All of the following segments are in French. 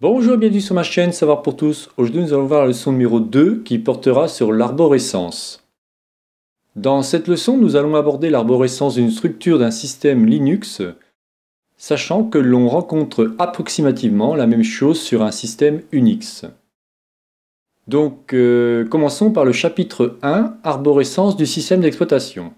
Bonjour et bienvenue sur ma chaîne Savoir pour tous. Aujourd'hui nous allons voir la leçon numéro 2 qui portera sur l'arborescence. Dans cette leçon nous allons aborder l'arborescence d'une structure d'un système Linux, sachant que l'on rencontre approximativement la même chose sur un système Unix. Donc euh, commençons par le chapitre 1, arborescence du système d'exploitation.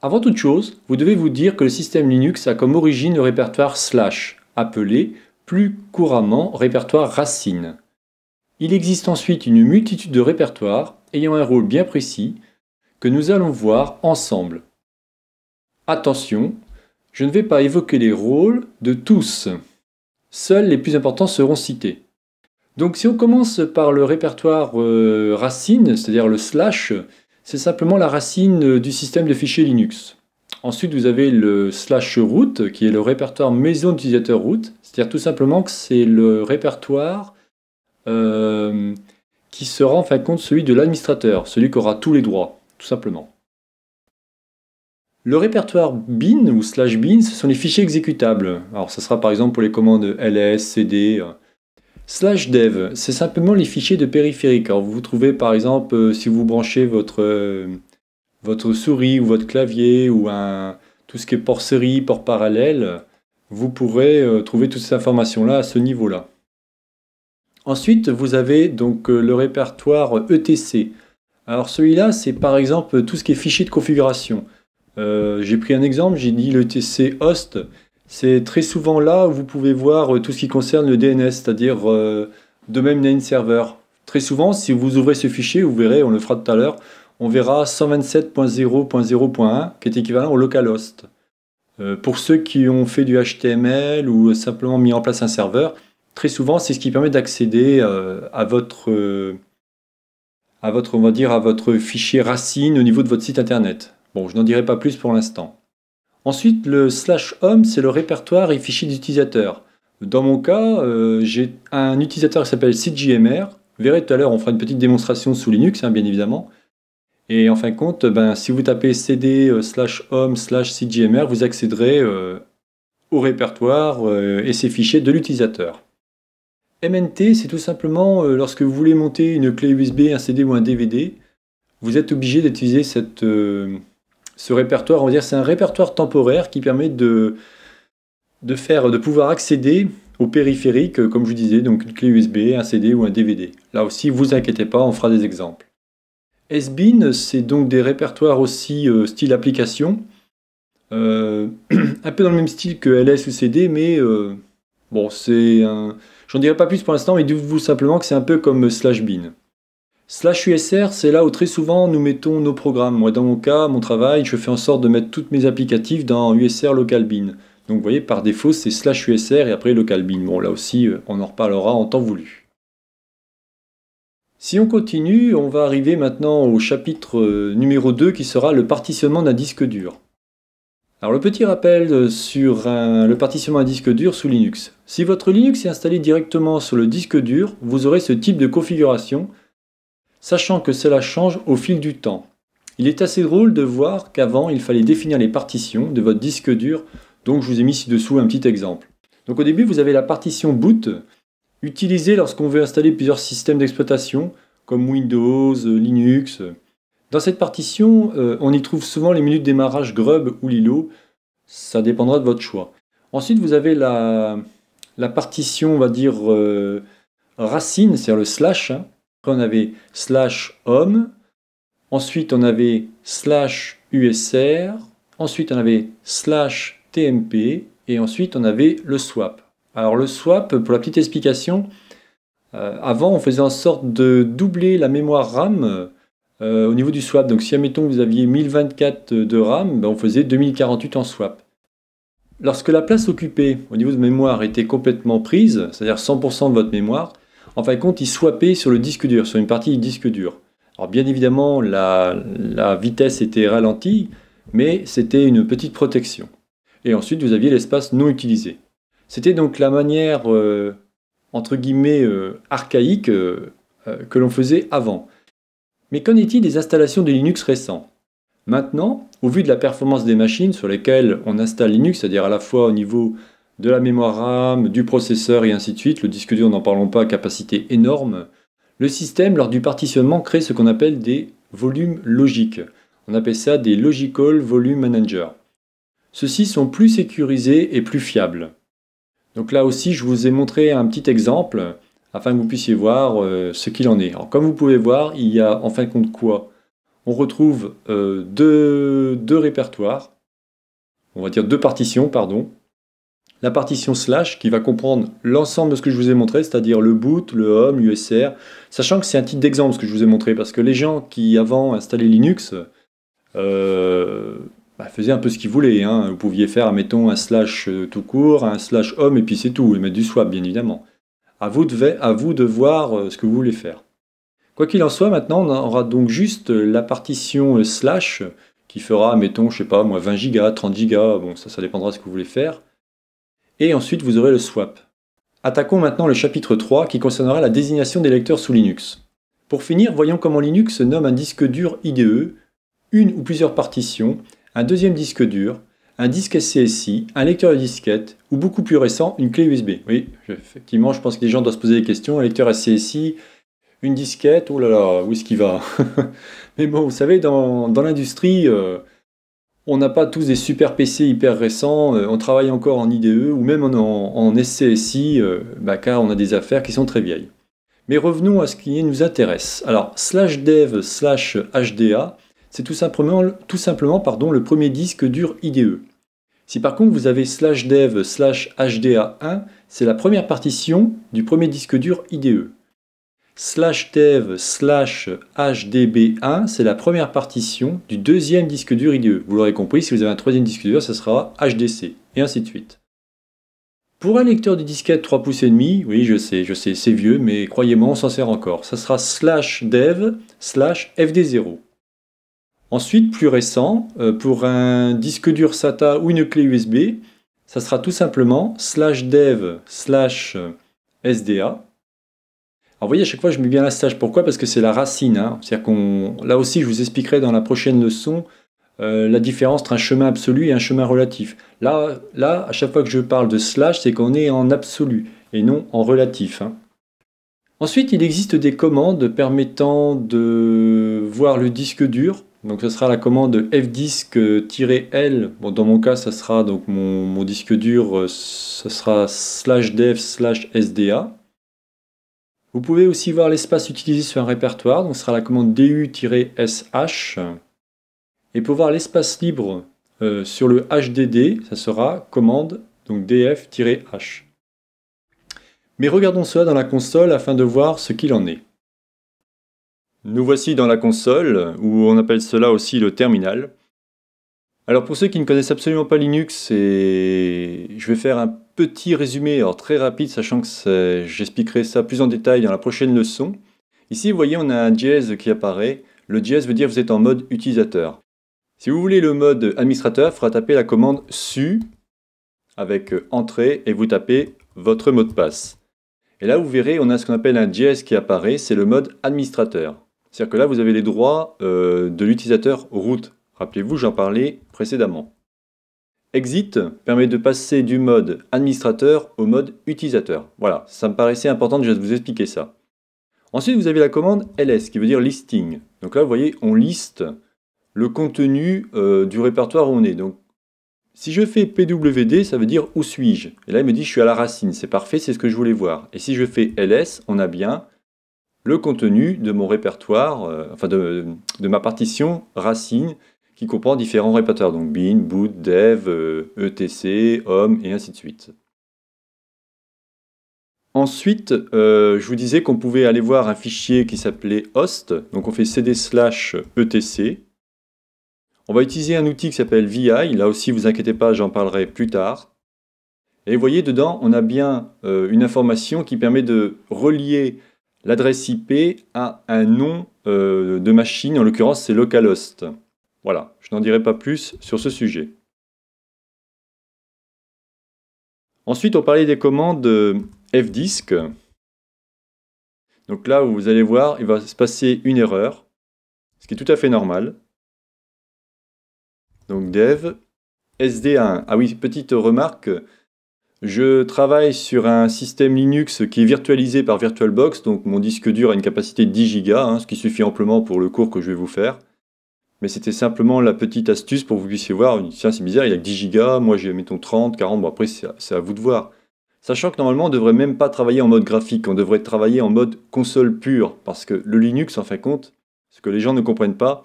Avant toute chose, vous devez vous dire que le système Linux a comme origine le répertoire slash, appelé plus couramment répertoire racine. Il existe ensuite une multitude de répertoires ayant un rôle bien précis que nous allons voir ensemble. Attention, je ne vais pas évoquer les rôles de tous. Seuls les plus importants seront cités. Donc si on commence par le répertoire euh, racine, c'est-à-dire le slash, c'est simplement la racine du système de fichiers Linux. Ensuite, vous avez le slash root, qui est le répertoire maison d'utilisateur root. C'est-à-dire tout simplement que c'est le répertoire euh, qui sera en fin de compte celui de l'administrateur, celui qui aura tous les droits, tout simplement. Le répertoire bin ou slash bin, ce sont les fichiers exécutables. Alors, ça sera par exemple pour les commandes ls, cd. Euh. Slash dev, c'est simplement les fichiers de périphérique. Alors, vous trouvez par exemple, euh, si vous branchez votre votre souris ou votre clavier ou un, tout ce qui est port série, port parallèle, vous pourrez euh, trouver toutes ces informations-là à ce niveau-là. Ensuite, vous avez donc euh, le répertoire ETC. Alors celui-là, c'est par exemple tout ce qui est fichier de configuration. Euh, j'ai pris un exemple, j'ai dit l'ETC host. C'est très souvent là où vous pouvez voir tout ce qui concerne le DNS, c'est-à-dire domain name server. Très souvent, si vous ouvrez ce fichier, vous verrez, on le fera tout à l'heure, on verra 127.0.0.1 qui est équivalent au localhost. Euh, pour ceux qui ont fait du HTML ou simplement mis en place un serveur, très souvent c'est ce qui permet d'accéder euh, à votre euh, à votre va dire à votre fichier racine au niveau de votre site internet. Bon, je n'en dirai pas plus pour l'instant. Ensuite, le slash home, c'est le répertoire et fichier d'utilisateur. Dans mon cas, j'ai un utilisateur qui s'appelle CGMR. Vous verrez tout à l'heure, on fera une petite démonstration sous Linux, hein, bien évidemment. Et en fin de compte, ben, si vous tapez cd euh, slash home slash cgmr, vous accéderez euh, au répertoire euh, et ses fichiers de l'utilisateur. MNT, c'est tout simplement lorsque vous voulez monter une clé USB, un CD ou un DVD, vous êtes obligé d'utiliser ce répertoire. On va dire c'est un répertoire temporaire qui permet de, de, faire, de pouvoir accéder aux périphériques, comme je vous disais, donc une clé USB, un CD ou un DVD. Là aussi, vous inquiétez pas, on fera des exemples. SBIN, c'est donc des répertoires aussi euh, style application, euh, un peu dans le même style que LS ou CD, mais euh, bon, c'est un. J'en dirai pas plus pour l'instant, mais dites-vous simplement que c'est un peu comme slash bin. Slash USR, c'est là où très souvent nous mettons nos programmes. Moi, dans mon cas, mon travail, je fais en sorte de mettre toutes mes applicatifs dans USR local bin. Donc, vous voyez, par défaut, c'est slash USR et après local bin. Bon, là aussi, on en reparlera en temps voulu. Si on continue, on va arriver maintenant au chapitre euh, numéro 2 qui sera le partitionnement d'un disque dur. Alors le petit rappel euh, sur le partitionnement d'un disque dur sous Linux. Si votre Linux est installé directement sur le disque dur, vous aurez ce type de configuration, sachant que cela change au fil du temps. Il est assez drôle de voir qu'avant il fallait définir les partitions de votre disque dur, donc je vous ai mis ci-dessous un petit exemple. Donc au début vous avez la partition boot utilisé lorsqu'on veut installer plusieurs systèmes d'exploitation comme Windows, euh, Linux. Dans cette partition, euh, on y trouve souvent les minutes de démarrage Grub ou Lilo, ça dépendra de votre choix. Ensuite, vous avez la, partition, on va dire, euh, racine, c'est-à-dire le slash. Hein. on avait slash home. Ensuite, on avait slash USR. Ensuite, on avait slash TMP. Et ensuite, on avait le swap. Alors le swap, pour la petite explication, euh, avant on faisait en sorte de doubler la mémoire RAM euh, au niveau du swap. Donc si admettons que vous aviez 1024 de RAM, ben, on faisait 2048 en swap. Lorsque la place occupée au niveau de mémoire était complètement prise, c'est-à-dire 100% de votre mémoire, en fin de compte, il swappait sur le disque dur, sur une partie du disque dur. Alors bien évidemment, la vitesse était ralentie, mais c'était une petite protection. Et ensuite, vous aviez l'espace non utilisé. C'était donc la manière, euh, entre guillemets, euh, archaïque euh, que l'on faisait avant. Mais qu'en est-il des installations de Linux récents Maintenant, au vu de la performance des machines sur lesquelles on installe Linux, c'est-à-dire à la fois au niveau de la mémoire RAM, du processeur et ainsi de suite, le disque dur n'en parlons pas, capacité énorme, le système, lors du partitionnement, crée ce qu'on appelle des volumes logiques. On appelle ça des Logical Volume Manager. Ceux-ci sont plus sécurisés et plus fiables. Donc là aussi, je vous ai montré un petit exemple afin que vous puissiez voir euh, ce qu'il en est. Alors comme vous pouvez voir, il y a en fin de compte quoi On retrouve euh, deux, deux, répertoires, on va dire deux partitions, pardon. La partition slash qui va comprendre l'ensemble de ce que je vous ai montré, c'est-à-dire le boot, le home, l'USR, sachant que c'est un titre d'exemple ce que je vous ai montré, parce que les gens qui avant installaient Linux, euh, bah, un peu ce qu'il voulait. Hein. Vous pouviez faire, mettons, un slash euh, tout court, un slash homme, et puis c'est tout, et mettre du swap, bien évidemment. À vous, à vous de voir euh, ce que vous voulez faire. Quoi qu'il en soit, maintenant, on aura donc juste euh, la partition slash qui fera, mettons, je sais pas, moi, 20 go 30 go bon, ça, ça dépendra de ce que vous voulez faire. Et ensuite, vous aurez le swap. Attaquons maintenant le chapitre 3 qui concernera la désignation des lecteurs sous Linux. Pour finir, voyons comment Linux nomme un disque dur IDE, une ou plusieurs partitions, un deuxième disque dur, un disque SCSI, un lecteur de disquette, ou beaucoup plus récent, une clé USB. Oui, effectivement, je pense que les gens doivent se poser des questions. Un lecteur SCSI, une disquette, oh là là, où est-ce qu'il va Mais bon, vous savez, dans, l'industrie, euh, on n'a pas tous des super PC hyper récents, euh, on travaille encore en IDE ou même en, SCSI, euh, bah, car on a des affaires qui sont très vieilles. Mais revenons à ce qui nous intéresse. Alors, slash dev slash HDA, c'est tout simplement, tout simplement le premier disque dur IDE. Si par contre vous avez slash dev slash HDA1, c'est la première partition du premier disque dur IDE. Slash dev slash HDB1, c'est la première partition du deuxième disque dur IDE. Vous l'aurez compris, si vous avez un troisième disque dur, ça sera HDC, et ainsi de suite. Pour un lecteur de disquette 3 pouces et demi, oui je sais, je sais, c'est vieux, mais croyez-moi, on s'en sert encore. Ça sera slash dev slash FD0. Ensuite, plus récent, euh, pour un disque dur SATA ou une clé USB, ça sera tout simplement slash dev slash euh, SDA. Alors vous voyez, à chaque fois je mets bien la slash. Pourquoi Parce que c'est la racine. Hein. C'est-à-dire là aussi, je vous expliquerai dans la prochaine leçon euh, la différence entre un chemin absolu et un chemin relatif. Là, là à chaque fois que je parle de slash, c'est qu'on est en absolu et non en relatif. Hein. Ensuite, il existe des commandes permettant de voir le disque dur donc ce sera la commande fdisk-l. dans mon cas, ça sera donc mon, disque dur, euh, ce sera slash dev slash sda. Vous pouvez aussi voir l'espace utilisé sur un répertoire, donc ce sera la commande du-sh. Et pour voir l'espace libre euh, sur le hdd, ça sera commande donc df-h. Mais regardons cela dans la console afin de voir ce qu'il en est. Nous voici dans la console, ou on appelle cela aussi le terminal. Alors pour ceux qui ne connaissent absolument pas Linux, je vais faire un petit résumé, très rapide, sachant que j'expliquerai ça plus en détail dans la prochaine leçon. Ici, vous voyez, on a un JS qui apparaît. Le JS veut dire que vous êtes en mode utilisateur. Si vous voulez le mode administrateur, il faudra taper la commande su avec entrée et vous tapez votre mot de passe. Et là, vous verrez, on a ce qu'on appelle un JS qui apparaît, c'est le mode administrateur. C'est-à-dire que là, vous avez les droits euh, de l'utilisateur root. Rappelez-vous, j'en parlais précédemment. Exit permet de passer du mode administrateur au mode utilisateur. Voilà, ça me paraissait important de vous expliquer ça. Ensuite, vous avez la commande ls qui veut dire listing. Donc là, vous voyez, on liste le contenu euh, du répertoire où on est. Donc, si je fais pwd, ça veut dire où suis-je. Et là, il me dit je suis à la racine. C'est parfait, c'est ce que je voulais voir. Et si je fais ls, on a bien le contenu de mon répertoire, euh, enfin de, ma partition racine qui comprend différents répertoires, donc bin, boot, dev, etc, euh, e home et ainsi de suite. Ensuite, euh, je vous disais qu'on pouvait aller voir un fichier qui s'appelait host, donc on fait cd slash etc. On va utiliser un outil qui s'appelle VI, là aussi vous inquiétez pas, j'en parlerai plus tard. Et vous voyez dedans, on a bien une information qui permet de relier l'adresse IP a un nom euh, de machine, en l'occurrence c'est localhost. Voilà, je n'en dirai pas plus sur ce sujet. Ensuite, on parlait des commandes euh, fdisk. Donc là, vous allez voir, il va se passer une erreur, ce qui est tout à fait normal. Donc dev, sd1. Ah oui, petite remarque, je travaille sur un système Linux qui est virtualisé par VirtualBox, donc mon disque dur a une capacité de 10 Go, hein, ce qui suffit amplement pour le cours que je vais vous faire. Mais c'était simplement la petite astuce pour que vous puissiez voir, tiens c'est bizarre, il y a que 10 Go, moi j'ai mettons 30, 40, bon après c'est à, vous de voir. Sachant que normalement on ne devrait même pas travailler en mode graphique, on devrait travailler en mode console pure, parce que le Linux en fin de compte, ce que les gens ne comprennent pas,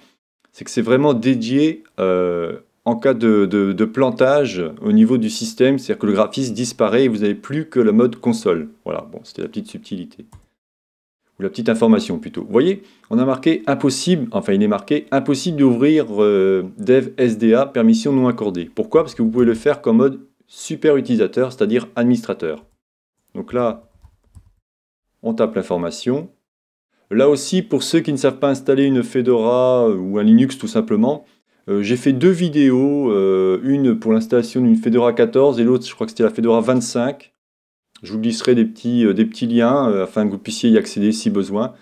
c'est que c'est vraiment dédié euh, en cas de, plantage au niveau du système, c'est-à-dire que le graphisme disparaît et vous n'avez plus que le mode console. Voilà, bon, c'était la petite subtilité. Ou la petite information plutôt. Vous voyez, on a marqué impossible, enfin il est marqué impossible d'ouvrir euh, dev SDA, permission non accordée. Pourquoi Parce que vous pouvez le faire comme mode super utilisateur, c'est-à-dire administrateur. Donc là, on tape l'information. Là aussi, pour ceux qui ne savent pas installer une Fedora ou un Linux tout simplement, euh, j'ai fait deux vidéos, euh, une pour l'installation d'une Fedora 14 et l'autre, je crois que c'était la Fedora 25. Je vous glisserai des petits, euh, des petits liens afin que vous puissiez y accéder si besoin.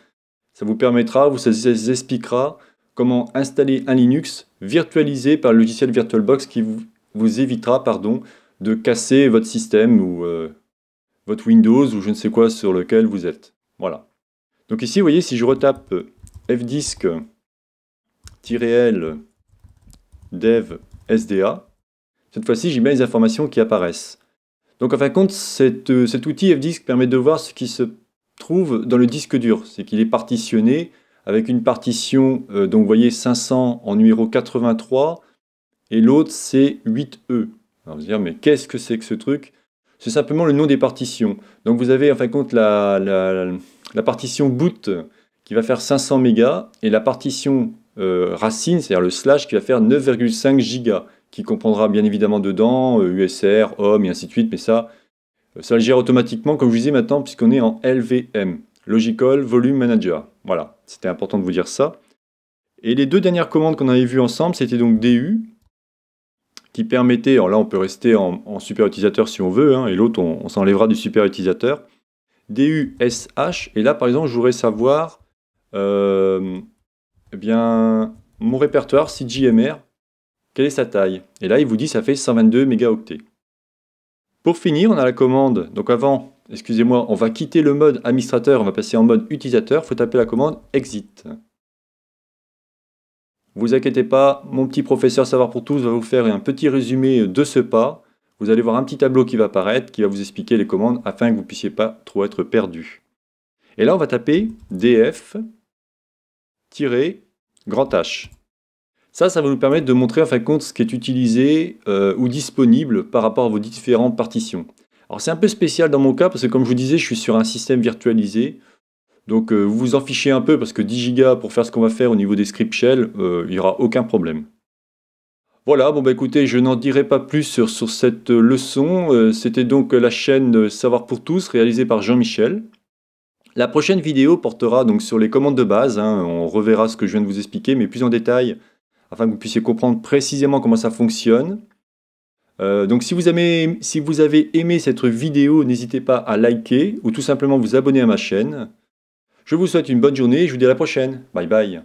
Ça vous permettra, vous, ça vous expliquera comment installer un Linux virtualisé par le logiciel VirtualBox qui vous, évitera pardon, de casser votre système ou votre Windows ou je ne sais quoi sur lequel vous êtes. Voilà. Donc ici, vous voyez, si je retape fdisk-l dev SDA. Cette fois-ci, j'y mets les informations qui apparaissent. Donc en fin de compte, cet, euh, outil FDisk permet de voir ce qui se trouve dans le disque dur. C'est qu'il est partitionné avec une partition, euh, donc vous voyez 500 en numéro 83, et l'autre c'est 8E. Alors vous allez dire, mais qu'est-ce que c'est que ce truc C'est simplement le nom des partitions. Donc vous avez en fin de compte la partition boot qui va faire 500 mégas, et la partition euh, racine, c'est-à-dire le slash qui va faire 9,5 gigas, qui comprendra bien évidemment dedans USR, euh, HOM et ainsi de suite, mais ça, euh, ça le gère automatiquement, comme je vous disais maintenant, puisqu'on est en LVM, Logical Volume Manager. Voilà, c'était important de vous dire ça. Et les deux dernières commandes qu'on avait vues ensemble, c'était donc DU, qui permettait, alors là on peut rester en, super utilisateur si on veut, hein, et l'autre on, on s'enlèvera du super utilisateur, DUSH, et là par exemple je voudrais savoir eh bien, mon répertoire cgmr quelle est sa taille Et là, il vous dit ça fait 122 mégaoctets. Pour finir, on a la commande. Donc avant, excusez-moi, on va quitter le mode administrateur, on va passer en mode utilisateur. Il faut taper la commande exit. Vous inquiétez pas, mon petit professeur Savoir pour tous va vous faire un petit résumé de ce pas. Vous allez voir un petit tableau qui va apparaître, qui va vous expliquer les commandes afin que vous ne puissiez pas trop être perdu. Et là, on va taper df grand H. Ça, ça va nous permettre de montrer en fin de compte ce qui est utilisé euh, ou disponible par rapport à vos différentes partitions. Alors c'est un peu spécial dans mon cas parce que comme je vous disais, je suis sur un système virtualisé. Donc euh, vous vous en fichez un peu parce que 10 Go pour faire ce qu'on va faire au niveau des scripts shell, euh, il n'y aura aucun problème. Voilà, bon bah écoutez, je n'en dirai pas plus sur, sur cette leçon. C'était donc la chaîne Savoir pour tous réalisée par Jean-Michel. La prochaine vidéo portera donc sur les commandes de base, hein. on reverra ce que je viens de vous expliquer, mais plus en détail, afin que vous puissiez comprendre précisément comment ça fonctionne. Euh, donc si vous, si vous avez aimé cette vidéo, n'hésitez pas à liker ou tout simplement vous abonner à ma chaîne. Je vous souhaite une bonne journée et je vous dis à la prochaine. Bye bye